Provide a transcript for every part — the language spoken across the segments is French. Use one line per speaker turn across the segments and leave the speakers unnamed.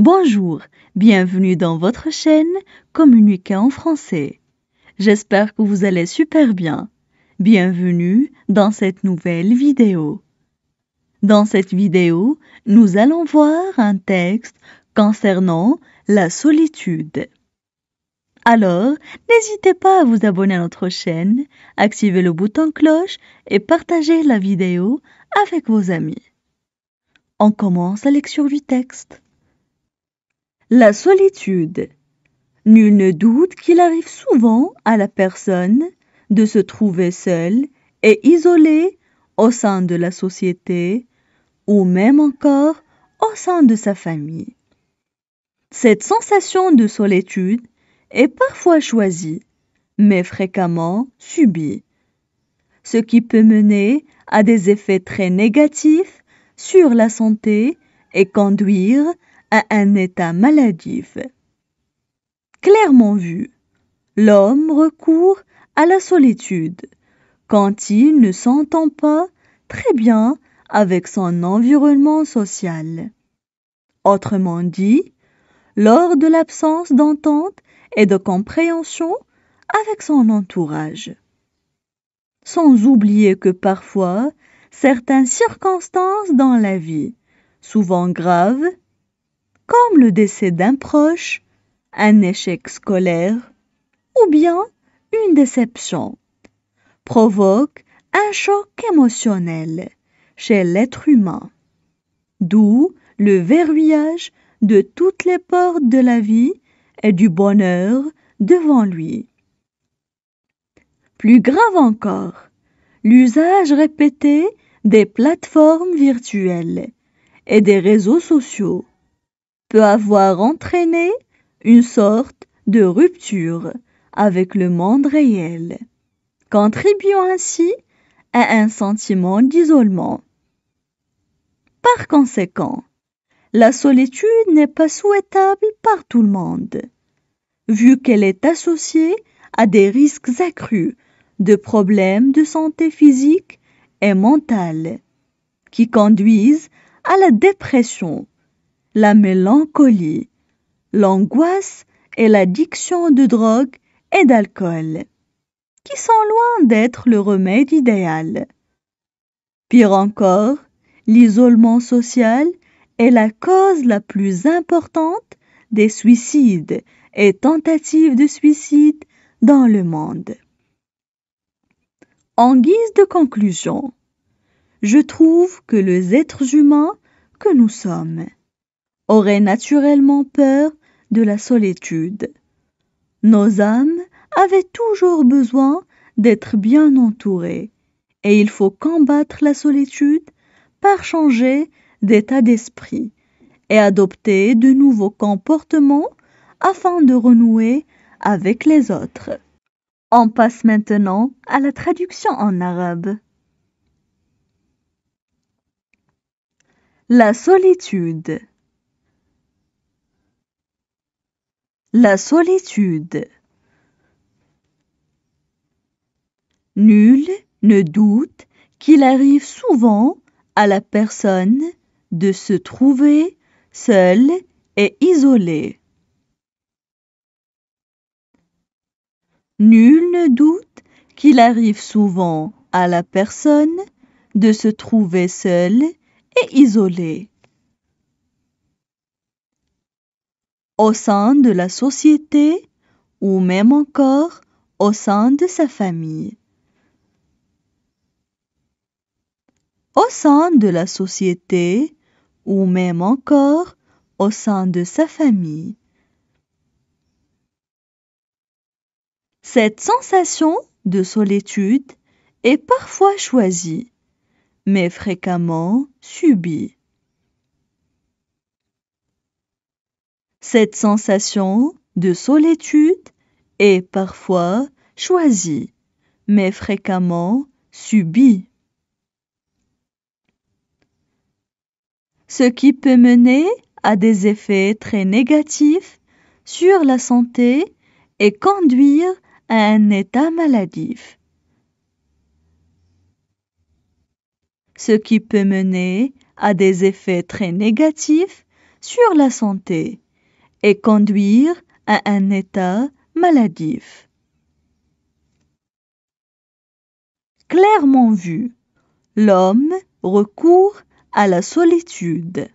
Bonjour, bienvenue dans votre chaîne Communiquer en français. J'espère que vous allez super bien. Bienvenue dans cette nouvelle vidéo. Dans cette vidéo, nous allons voir un texte concernant la solitude. Alors, n'hésitez pas à vous abonner à notre chaîne, activer le bouton cloche et partager la vidéo avec vos amis. On commence la lecture du texte. La solitude. Nul ne doute qu'il arrive souvent à la personne de se trouver seule et isolée au sein de la société ou même encore au sein de sa famille. Cette sensation de solitude est parfois choisie, mais fréquemment subie, ce qui peut mener à des effets très négatifs sur la santé et conduire à à un état maladif. Clairement vu, l'homme recourt à la solitude quand il ne s'entend pas très bien avec son environnement social. Autrement dit, lors de l'absence d'entente et de compréhension avec son entourage. Sans oublier que parfois, certaines circonstances dans la vie, souvent graves, comme le décès d'un proche, un échec scolaire ou bien une déception, provoque un choc émotionnel chez l'être humain, d'où le verrouillage de toutes les portes de la vie et du bonheur devant lui. Plus grave encore, l'usage répété des plateformes virtuelles et des réseaux sociaux peut avoir entraîné une sorte de rupture avec le monde réel, contribuant ainsi à un sentiment d'isolement. Par conséquent, la solitude n'est pas souhaitable par tout le monde, vu qu'elle est associée à des risques accrus de problèmes de santé physique et mentale, qui conduisent à la dépression la mélancolie, l'angoisse et l'addiction de drogue et d'alcool, qui sont loin d'être le remède idéal. Pire encore, l'isolement social est la cause la plus importante des suicides et tentatives de suicide dans le monde. En guise de conclusion, je trouve que les êtres humains que nous sommes aurait naturellement peur de la solitude. Nos âmes avaient toujours besoin d'être bien entourées, et il faut combattre la solitude par changer d'état d'esprit et adopter de nouveaux comportements afin de renouer avec les autres. On passe maintenant à la traduction en arabe. La solitude. La solitude. Nul ne doute qu'il arrive souvent à la personne de se trouver seule et isolée. Nul ne doute qu'il arrive souvent à la personne de se trouver seule et isolée. au sein de la société ou même encore au sein de sa famille. Au sein de la société ou même encore au sein de sa famille. Cette sensation de solitude est parfois choisie, mais fréquemment subie. Cette sensation de solitude est parfois choisie, mais fréquemment subie. Ce qui peut mener à des effets très négatifs sur la santé et conduire à un état maladif. Ce qui peut mener à des effets très négatifs sur la santé et conduire à un état maladif. Clairement vu, l'homme recourt à la solitude.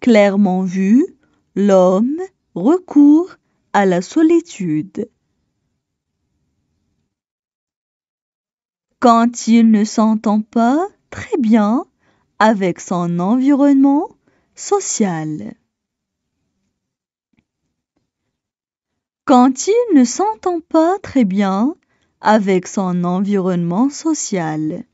Clairement vu, l'homme recourt à la solitude. Quand il ne s'entend pas très bien avec son environnement, social. Quand il ne s'entend pas très bien avec son environnement social.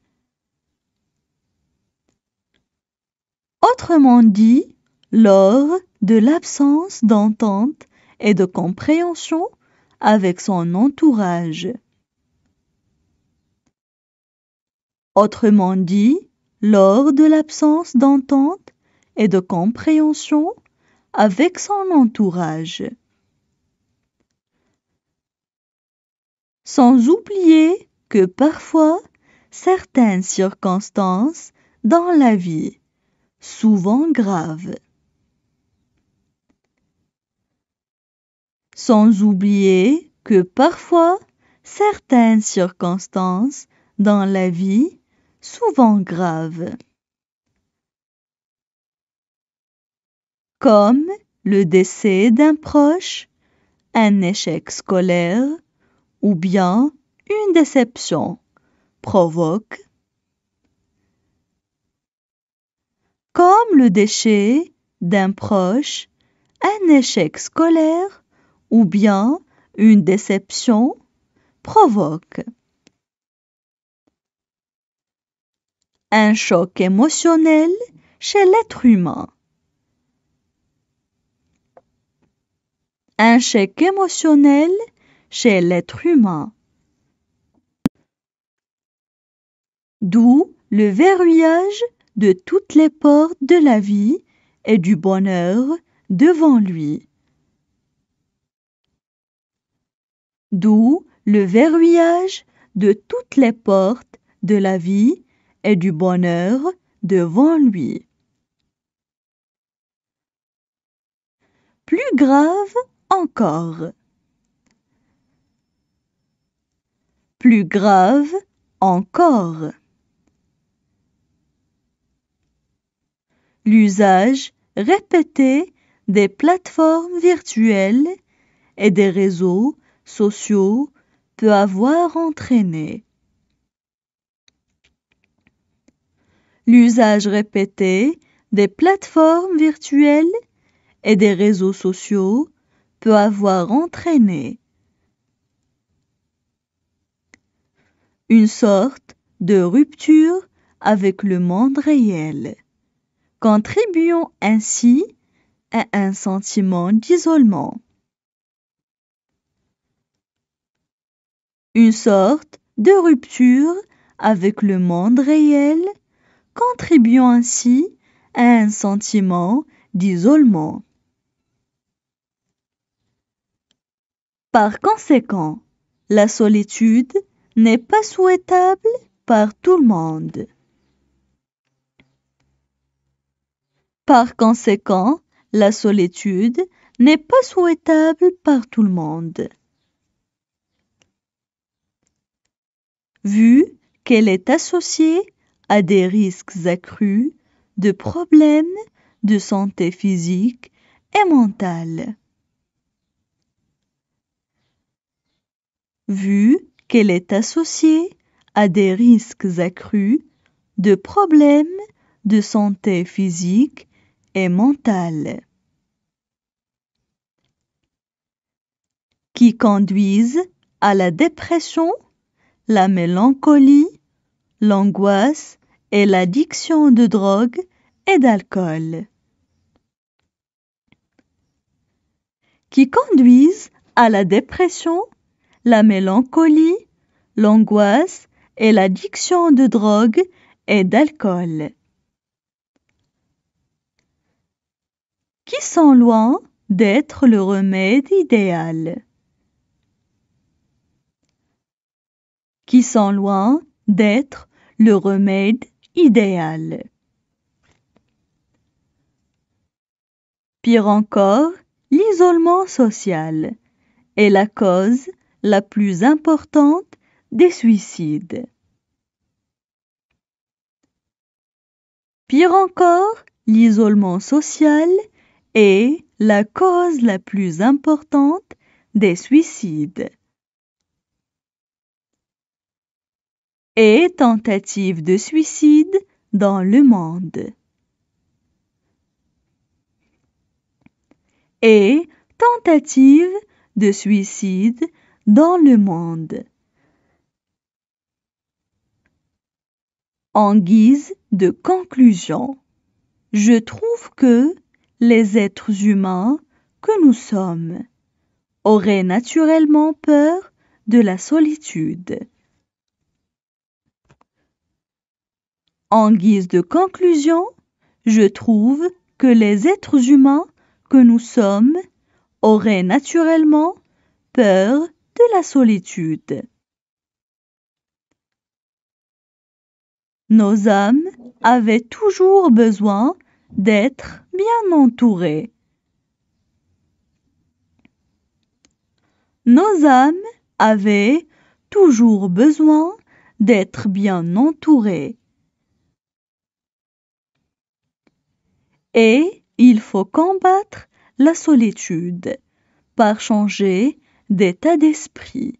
Autrement dit, lors de l'absence d'entente et de compréhension avec son entourage. Autrement dit, lors de l'absence d'entente et de compréhension avec son entourage. Sans oublier que parfois certaines circonstances dans la vie, souvent graves. Sans oublier que parfois certaines circonstances dans la vie, souvent graves. comme le décès d'un proche, un échec scolaire ou bien une déception provoque comme le déchet d'un proche, un échec scolaire ou bien une déception provoque. Un choc émotionnel chez l'être humain. un chèque émotionnel chez l'être humain. D'où le verrouillage de toutes les portes de la vie et du bonheur devant lui. D'où le verrouillage de toutes les portes de la vie et du bonheur devant lui. Plus grave encore. Plus grave encore. L'usage répété des plateformes virtuelles et des réseaux sociaux peut avoir entraîné l'usage répété des plateformes virtuelles et des réseaux sociaux peut avoir entraîné une sorte de rupture avec le monde réel, contribuant ainsi à un sentiment d'isolement. Une sorte de rupture avec le monde réel, contribuant ainsi à un sentiment d'isolement. Par conséquent, la solitude n'est pas souhaitable par tout le monde. Par conséquent, la solitude n'est pas souhaitable par tout le monde. Vu qu'elle est associée à des risques accrus de problèmes de santé physique et mentale. vu qu'elle est associée à des risques accrus de problèmes de santé physique et mentale qui conduisent à la dépression, la mélancolie, l'angoisse et l'addiction de drogue et d'alcool, qui conduisent à la dépression, la mélancolie, l'angoisse et l'addiction de drogue et d'alcool. Qui sont loin d'être le remède idéal. Qui sont loin d'être le remède idéal. Pire encore, l'isolement social est la cause la plus importante des suicides. Pire encore, l'isolement social est la cause la plus importante des suicides. Et tentatives de suicide dans le monde. Et tentatives de suicide dans le monde. En guise de conclusion, je trouve que les êtres humains que nous sommes auraient naturellement peur de la solitude. En guise de conclusion, je trouve que les êtres humains que nous sommes auraient naturellement peur de la solitude. Nos âmes avaient toujours besoin d'être bien entourées. Nos âmes avaient toujours besoin d'être bien entourées. Et il faut combattre la solitude par changer d'état d'esprit.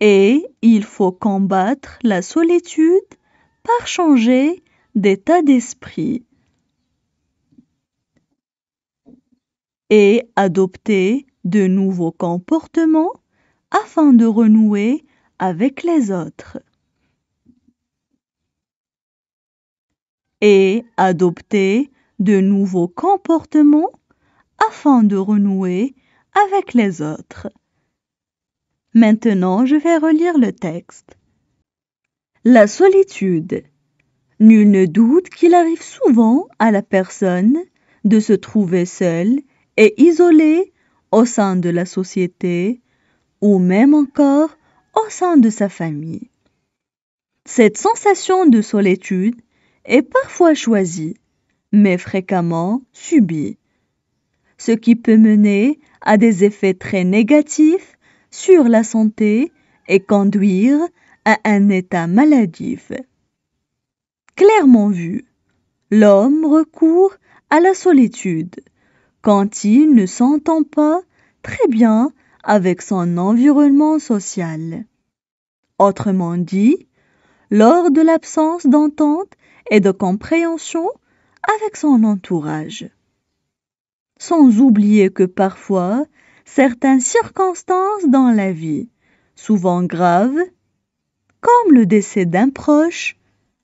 Et il faut combattre la solitude par changer d'état d'esprit et adopter de nouveaux comportements afin de renouer avec les autres. Et adopter de nouveaux comportements afin de renouer avec les autres. Maintenant, je vais relire le texte. La solitude. Nul ne doute qu'il arrive souvent à la personne de se trouver seule et isolée au sein de la société ou même encore au sein de sa famille. Cette sensation de solitude est parfois choisie, mais fréquemment subie ce qui peut mener à des effets très négatifs sur la santé et conduire à un état maladif. Clairement vu, l'homme recourt à la solitude quand il ne s'entend pas très bien avec son environnement social. Autrement dit, lors de l'absence d'entente et de compréhension avec son entourage sans oublier que parfois, certaines circonstances dans la vie, souvent graves, comme le décès d'un proche,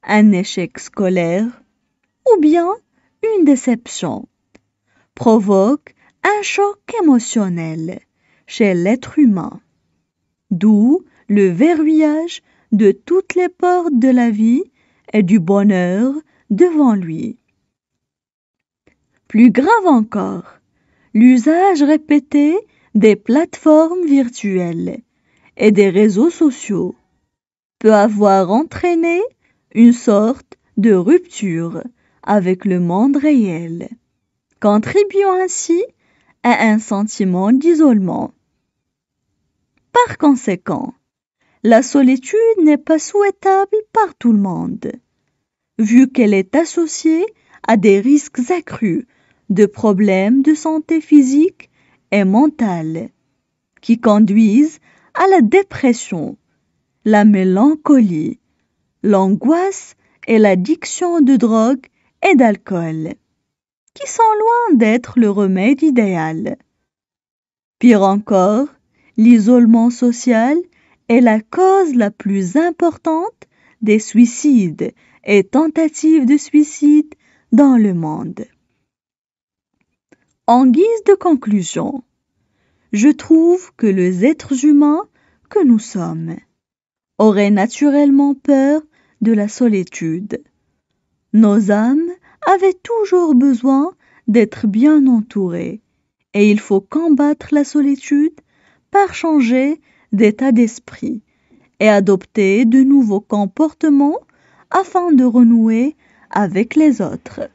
un échec scolaire ou bien une déception, provoquent un choc émotionnel chez l'être humain. D'où le verrouillage de toutes les portes de la vie et du bonheur devant lui. Plus grave encore, l'usage répété des plateformes virtuelles et des réseaux sociaux peut avoir entraîné une sorte de rupture avec le monde réel, contribuant ainsi à un sentiment d'isolement. Par conséquent, la solitude n'est pas souhaitable par tout le monde, vu qu'elle est associée à des risques accrus de problèmes de santé physique et mentale qui conduisent à la dépression, la mélancolie, l'angoisse et l'addiction de drogue et d'alcool, qui sont loin d'être le remède idéal. Pire encore, l'isolement social est la cause la plus importante des suicides et tentatives de suicide dans le monde. En guise de conclusion, je trouve que les êtres humains que nous sommes auraient naturellement peur de la solitude. Nos âmes avaient toujours besoin d'être bien entourées, et il faut combattre la solitude par changer d'état d'esprit et adopter de nouveaux comportements afin de renouer avec les autres.